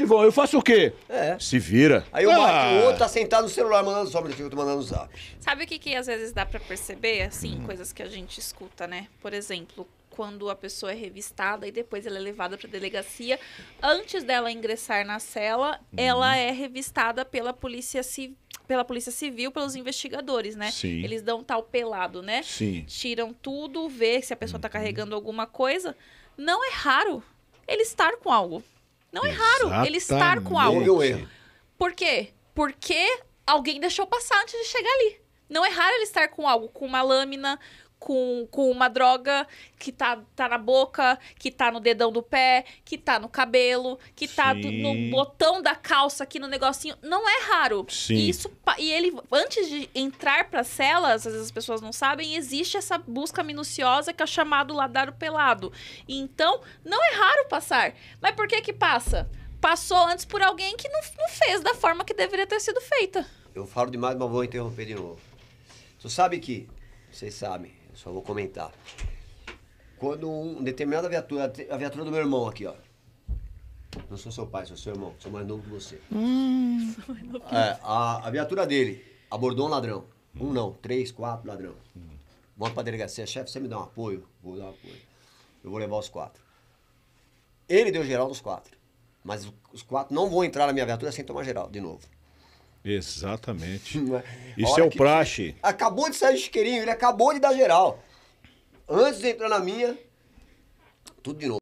Estivão, eu faço o quê? É. Se vira. Aí ah. o, ah. outro tá sentado no celular mandando só que eu tô mandando zap. Sabe o que, que às vezes dá para perceber? Assim, hum. coisas que a gente escuta, né? Por exemplo, quando a pessoa é revistada e depois ela é levada para delegacia. Antes dela ingressar na cela, hum. ela uhum. é revistada pela polícia civil pela Polícia Civil, pelos investigadores, né? Sim. Eles dão tal pelado, né? Sim. Tiram tudo, vê se a pessoa está uhum. carregando alguma coisa. Não é raro ele estar com algo. Não é raro ele estar com algo. Erro. Por quê? Porque alguém deixou passar antes de chegar ali. Não é raro ele estar com algo, com uma lâmina, com, com uma droga que tá, tá na boca, que tá no dedão do pé, que tá no cabelo, que tá do, no botão da calça, aqui no negocinho. Não é raro. Sim. E, isso, e ele, antes de entrar para celas, às vezes as pessoas não sabem, existe essa busca minuciosa que é chamado ladar pelado. Então, não é raro passar. Mas por que que passa? Passou antes por alguém que não, não fez da forma que deveria ter sido feita. Eu falo demais, mas vou interromper de novo. Tu sabe que, vocês sabem, só vou comentar. Quando um determinada viatura, a viatura do meu irmão aqui, ó. Não sou seu pai, sou seu irmão, sou mais novo que você. Hum. É, a, a viatura dele abordou um ladrão. Um não, três, quatro ladrão. Hum. para pra delegacia, chefe, você me dá um apoio? Vou dar um apoio. Eu vou levar os quatro. Ele deu geral dos quatro. Mas os quatro não vão entrar na minha viatura sem tomar geral, de novo. Exatamente. Isso é o praxe. Acabou de sair o isqueirinho, ele acabou de dar geral. Antes de entrar na minha, tudo de novo.